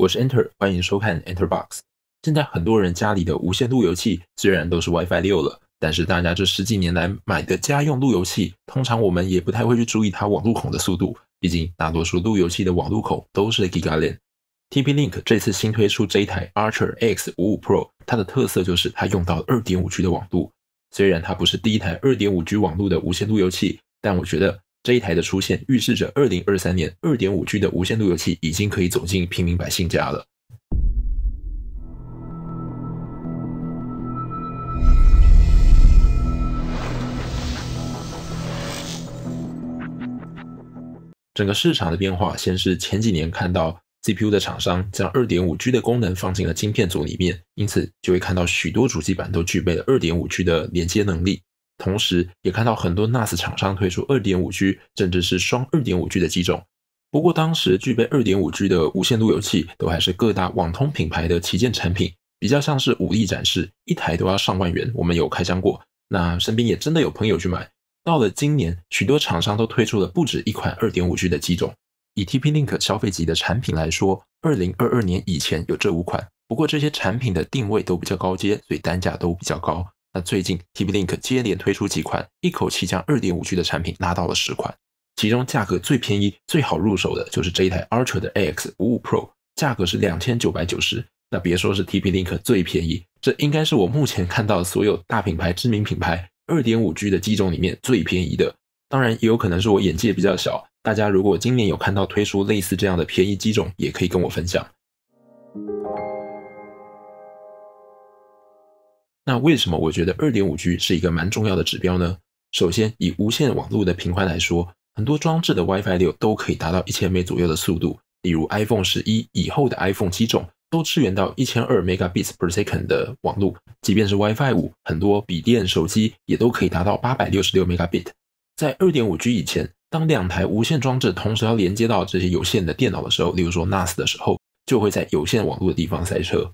我是 Enter，欢迎收看 Enter Box。现在很多人家里的无线路由器虽然都是 WiFi 六了，但是大家这十几年来买的家用路由器，通常我们也不太会去注意它网路孔的速度。毕竟大多数路由器的网路口都是 g i g a l e n TP-Link 这次新推出这一台 Archer X55 Pro，它的特色就是它用到 2.5G 的网路。虽然它不是第一台 2.5G 网路的无线路由器，但我觉得。这一台的出现，预示着二零二三年二点五 G 的无线路由器已经可以走进平民百姓家了。整个市场的变化，先是前几年看到 CPU 的厂商将二点五 G 的功能放进了晶片组里面，因此就会看到许多主机板都具备了二点五 G 的连接能力。同时，也看到很多 NAS 厂商推出 2.5G，甚至是双 2.5G 的机种。不过，当时具备 2.5G 的无线路由器，都还是各大网通品牌的旗舰产品，比较像是武力展示，一台都要上万元。我们有开箱过，那身边也真的有朋友去买。到了今年，许多厂商都推出了不止一款 2.5G 的机种。以 TP-Link 消费级的产品来说，2022年以前有这五款，不过这些产品的定位都比较高阶，所以单价都比较高。那最近 TP-Link 接连推出几款，一口气将 2.5G 的产品拉到了十款，其中价格最便宜、最好入手的就是这一台 Archer 的 AX55 Pro，价格是两千九百九十。那别说是 TP-Link 最便宜，这应该是我目前看到所有大品牌、知名品牌 2.5G 的机种里面最便宜的。当然也有可能是我眼界比较小，大家如果今年有看到推出类似这样的便宜机种，也可以跟我分享。那为什么我觉得二点五 G 是一个蛮重要的指标呢？首先，以无线网络的频宽来说，很多装置的 WiFi 六都可以达到一千 m 左右的速度，例如 iPhone 十一以后的 iPhone 七种都支援到一千二 m e a b t s per second 的网络。即便是 WiFi 五，很多笔电、手机也都可以达到八百六十六 m b i t 在二点五 G 以前，当两台无线装置同时要连接到这些有线的电脑的时候，例如说 Nas 的时候，就会在有线网络的地方塞车。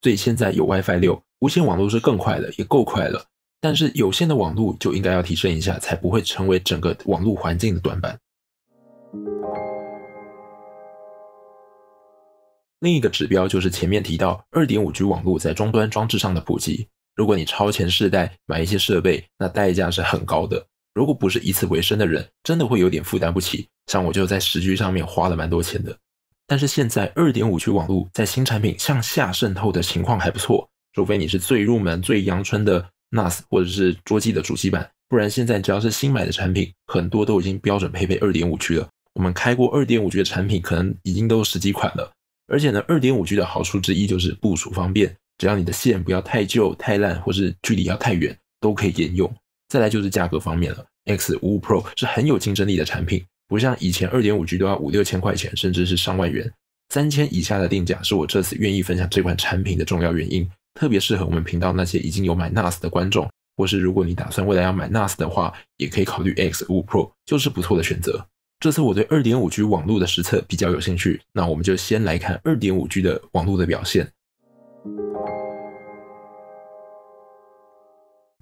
所以现在有 WiFi 六，无线网络是更快了，也够快了。但是有线的网络就应该要提升一下，才不会成为整个网络环境的短板。另一个指标就是前面提到，二点五 G 网络在终端装置上的普及。如果你超前世代买一些设备，那代价是很高的。如果不是以此为生的人，真的会有点负担不起。像我就在十 G 上面花了蛮多钱的。但是现在二点五 G 网络在新产品向下渗透的情况还不错，除非你是最入门、最阳春的 NAS 或者是桌机的主机版，不然现在只要是新买的产品，很多都已经标准配备二点五 G 了。我们开过二点五 G 的产品可能已经都十几款了。而且呢，二点五 G 的好处之一就是部署方便，只要你的线不要太旧、太烂，或是距离要太远，都可以沿用。再来就是价格方面了，X 五五 Pro 是很有竞争力的产品。不像以前，二点五 G 都要五六千块钱，甚至是上万元。三千以下的定价是我这次愿意分享这款产品的重要原因，特别适合我们频道那些已经有买 NAS 的观众，或是如果你打算未来要买 NAS 的话，也可以考虑 X5 Pro，就是不错的选择。这次我对二点五 G 网络的实测比较有兴趣，那我们就先来看二点五 G 的网络的表现。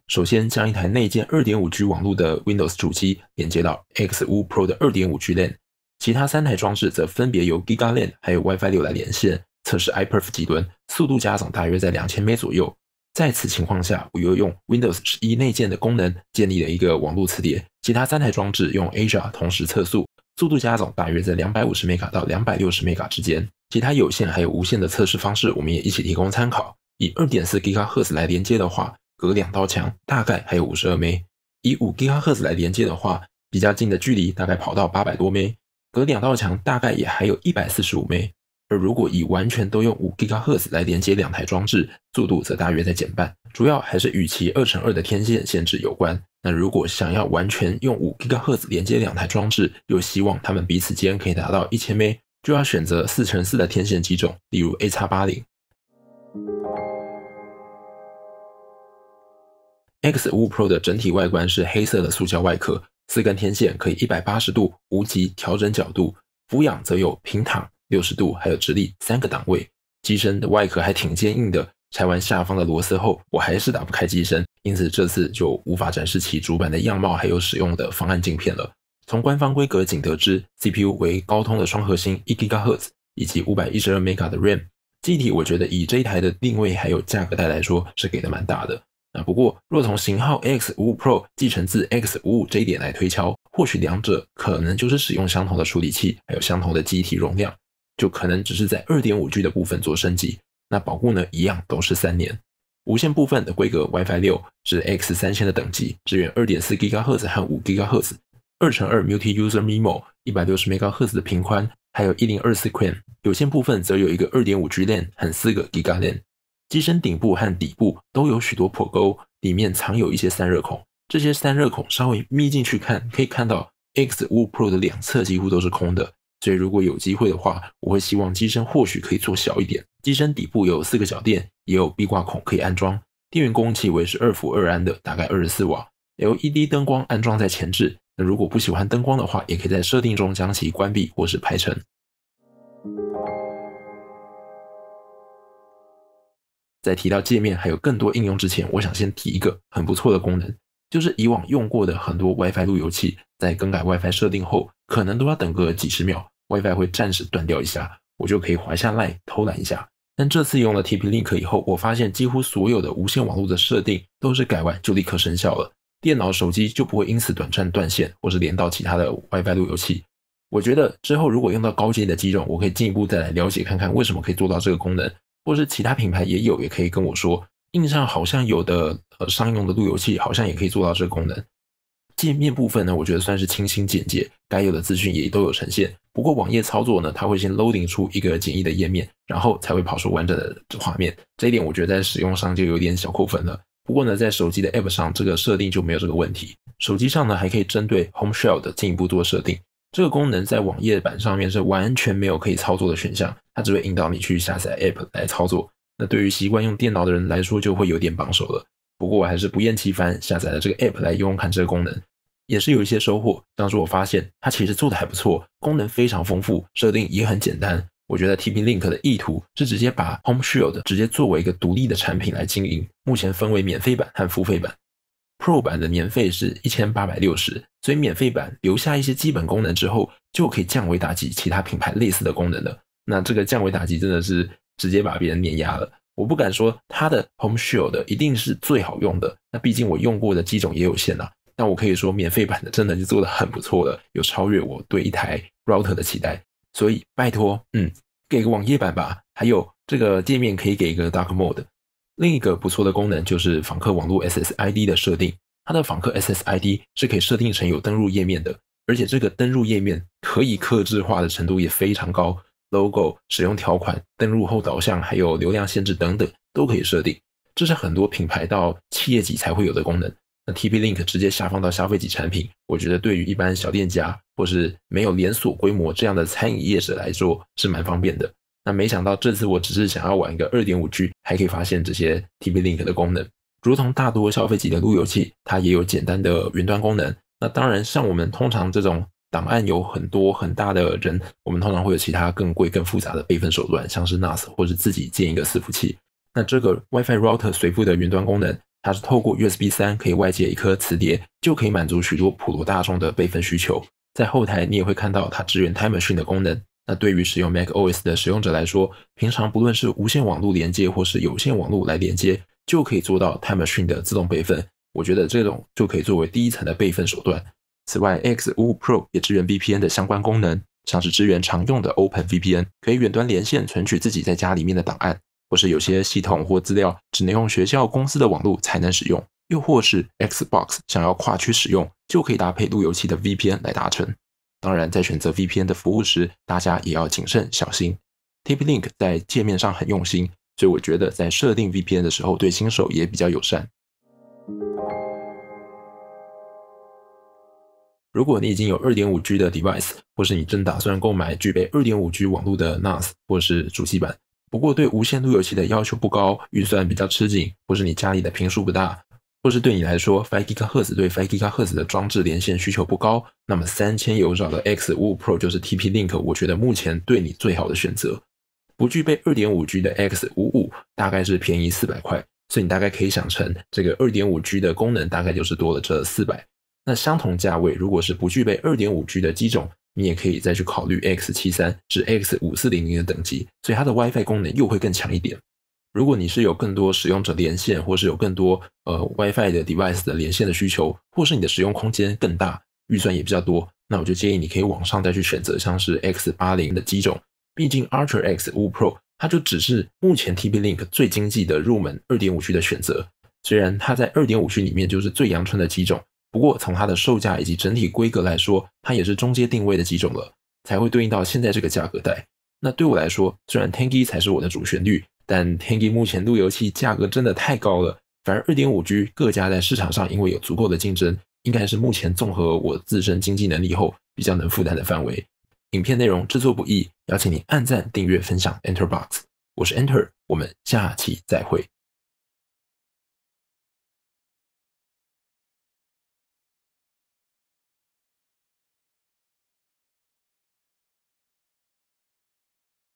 首先将一台内建二点五 G 网络的 Windows 主机连接到 X5 Pro 的二点五 G LAN，其他三台装置则分别由 Giga LAN 还有 WiFi 六来连线测试。iPerf 基端速度加总大约在两千 Mbps 左右。在此情况下，我又用 Windows 十一内建的功能建立了一个网络磁碟，其他三台装置用 Azure 同时测速，速度加总大约在两百五十 m 到两百六十 m 之间。其他有线还有无线的测试方式，我们也一起提供参考。以二点四 GHz 来连接的话。隔两道墙，大概还有五十二枚。以五 GHz 来连接的话，比较近的距离大概跑到八百多枚。隔两道墙，大概也还有一百四十五枚。而如果以完全都用五 GHz 来连接两台装置，速度则大约在减半，主要还是与其二乘二的天线限制有关。那如果想要完全用五 GHz 连接两台装置，又希望它们彼此间可以达到一千枚，就要选择四乘四的天线机种，例如 A 叉八零。X5 Pro 的整体外观是黑色的塑胶外壳，四根天线可以一百八十度无极调整角度，俯仰则有平躺、六十度还有直立三个档位。机身的外壳还挺坚硬的，拆完下方的螺丝后，我还是打不开机身，因此这次就无法展示其主板的样貌，还有使用的方案镜片了。从官方规格仅得知，CPU 为高通的双核心一吉赫 z 以及五百一十二 m h 的 RAM。机体我觉得以这一台的定位还有价格带来说，是给的蛮大的。不过，若从型号 X 五五 Pro 继承自 X 五五这一点来推敲，或许两者可能就是使用相同的处理器，还有相同的机体容量，就可能只是在 2.5G 的部分做升级。那保护呢，一样都是三年。无线部分的规格，WiFi 六是 X 三千的等级，支援 2.4GHz 和 5GHz，二乘二 Multi User MIMO，一百六十 MHz 的频宽，还有一零二四 QAM。有线部分则有一个 2.5G LAN 和四个 g i g a LAN。机身顶部和底部都有许多破沟，里面藏有一些散热孔。这些散热孔稍微眯进去看，可以看到 X5 Pro 的两侧几乎都是空的。所以如果有机会的话，我会希望机身或许可以做小一点。机身底部有四个脚垫，也有壁挂孔可以安装。电源供气为是二伏二安的，大概二十四瓦。LED 灯光安装在前置，那如果不喜欢灯光的话，也可以在设定中将其关闭或是排成。在提到界面还有更多应用之前，我想先提一个很不错的功能，就是以往用过的很多 WiFi 路由器，在更改 WiFi 设定后，可能都要等个几十秒，WiFi 会暂时断掉一下，我就可以滑下来偷懒一下。但这次用了 TP-Link 以后，我发现几乎所有的无线网络的设定都是改完就立刻生效了，电脑、手机就不会因此短暂断线，或是连到其他的 WiFi 路由器。我觉得之后如果用到高级的机种，我可以进一步再来了解看看为什么可以做到这个功能。或是其他品牌也有，也可以跟我说。印象好像有的呃商用的路由器好像也可以做到这个功能。界面部分呢，我觉得算是清新简洁，该有的资讯也都有呈现。不过网页操作呢，它会先 loading 出一个简易的页面，然后才会跑出完整的画面。这一点我觉得在使用上就有点小扣分了。不过呢，在手机的 app 上，这个设定就没有这个问题。手机上呢，还可以针对 Home Shell 的进一步做设定。这个功能在网页版上面是完全没有可以操作的选项，它只会引导你去下载 App 来操作。那对于习惯用电脑的人来说就会有点帮手了。不过我还是不厌其烦下载了这个 App 来用，看这个功能也是有一些收获。当初我发现它其实做的还不错，功能非常丰富，设定也很简单。我觉得 TP Link 的意图是直接把 Home Shield 直接作为一个独立的产品来经营，目前分为免费版和付费版。Pro 版的年费是一千八百六十，所以免费版留下一些基本功能之后，就可以降维打击其他品牌类似的功能了。那这个降维打击真的是直接把别人碾压了。我不敢说它的 Home Shield 一定是最好用的，那毕竟我用过的机种也有限啦。那我可以说免费版的真的就做得很不错了，有超越我对一台 Router 的期待。所以拜托，嗯，给个网页版吧，还有这个界面可以给一个 Dark Mode。另一个不错的功能就是访客网络 SSID 的设定，它的访客 SSID 是可以设定成有登录页面的，而且这个登录页面可以克制化的程度也非常高，logo、使用条款、登录后导向，还有流量限制等等都可以设定。这是很多品牌到企业级才会有的功能，那 TP-Link 直接下放到消费级产品，我觉得对于一般小店家或是没有连锁规模这样的餐饮业者来说是蛮方便的。那没想到这次我只是想要玩一个二点五 G，还可以发现这些 TP-Link 的功能，如同大多消费级的路由器，它也有简单的云端功能。那当然，像我们通常这种档案有很多很大的人，我们通常会有其他更贵更复杂的备份手段，像是 NAS 或者自己建一个伺服器。那这个 WiFi router 随附的云端功能，它是透过 USB 三可以外接一颗磁碟，就可以满足许多普罗大众的备份需求。在后台你也会看到它支援 Time Machine 的功能。那对于使用 Mac OS 的使用者来说，平常不论是无线网络连接或是有线网络来连接，就可以做到 Time Machine 的自动备份。我觉得这种就可以作为第一层的备份手段。此外，X 5 Pro 也支援 VPN 的相关功能，像是支援常用的 Open VPN，可以远端连线存取自己在家里面的档案，或是有些系统或资料只能用学校、公司的网络才能使用，又或是 Xbox 想要跨区使用，就可以搭配路由器的 VPN 来达成。当然，在选择 VPN 的服务时，大家也要谨慎小心。t p l i n k 在界面上很用心，所以我觉得在设定 VPN 的时候，对新手也比较友善。如果你已经有 2.5G 的 device，或是你正打算购买具备 2.5G 网络的 NAS 或是主机板，不过对无线路由器的要求不高，预算比较吃紧，或是你家里的频数不大。若是对你来说 f i gigahertz 对 f i gigahertz 的装置连线需求不高，那么三千有找的 X 五五 Pro 就是 TP-Link，我觉得目前对你最好的选择。不具备二点五 G 的 X 五五大概是便宜四百块，所以你大概可以想成，这个二点五 G 的功能大概就是多了这四百。那相同价位，如果是不具备二点五 G 的机种，你也可以再去考虑 X 七三是 X 五四零零的等级，所以它的 WiFi 功能又会更强一点。如果你是有更多使用者连线，或是有更多呃 WiFi 的 device 的连线的需求，或是你的使用空间更大，预算也比较多，那我就建议你可以往上再去选择像是 X 八零的机种。毕竟 Archer X 五 Pro 它就只是目前 TP-Link 最经济的入门二点五 G 的选择，虽然它在二点五 G 里面就是最阳春的机种，不过从它的售价以及整体规格来说，它也是中阶定位的机种了，才会对应到现在这个价格带。那对我来说，虽然 t a n d 才是我的主旋律。但 g 翼目前路由器价格真的太高了，反而二点五 G 各家在市场上因为有足够的竞争，应该是目前综合我自身经济能力后比较能负担的范围。影片内容制作不易，邀请你按赞、订阅、分享。Enterbox，我是 Enter，我们下期再会。